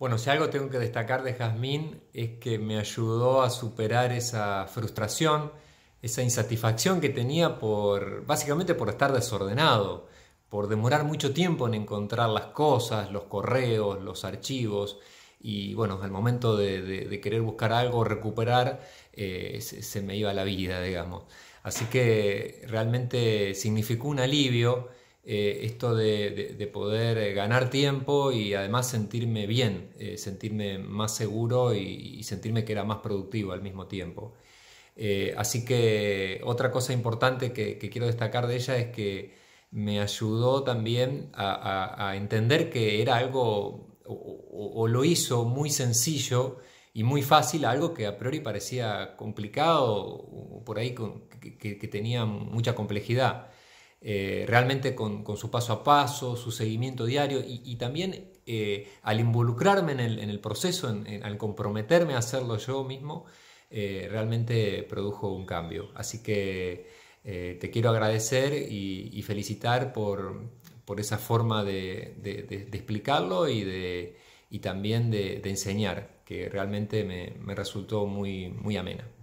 Bueno, si algo tengo que destacar de Jazmín es que me ayudó a superar esa frustración, esa insatisfacción que tenía por, básicamente por estar desordenado, por demorar mucho tiempo en encontrar las cosas, los correos, los archivos. Y bueno, al momento de, querer buscar algo, recuperar, eh, se, se me iba la vida, digamos. Así que realmente significó un alivio eh, esto de, poder eh, ganar tiempo y además sentirme bien, eh, sentirme más seguro y, sentirme que era más productivo al mismo tiempo. así que otra cosa importante que, quiero destacar de ella es que me ayudó también a, entender que era algo, o, lo hizo muy sencillo y muy fácil, algo que a priori parecía complicado, o por ahí que tenía mucha complejidad. Eh, realmente con, su paso a paso, su seguimiento diario y, también eh, al involucrarme en el, proceso, al comprometerme a hacerlo yo mismo, eh, realmente produjo un cambio. Así que te quiero agradecer y, felicitar por, por, esa forma de, explicarlo y, también de, enseñar, que realmente me, me resultó muy, muy amena.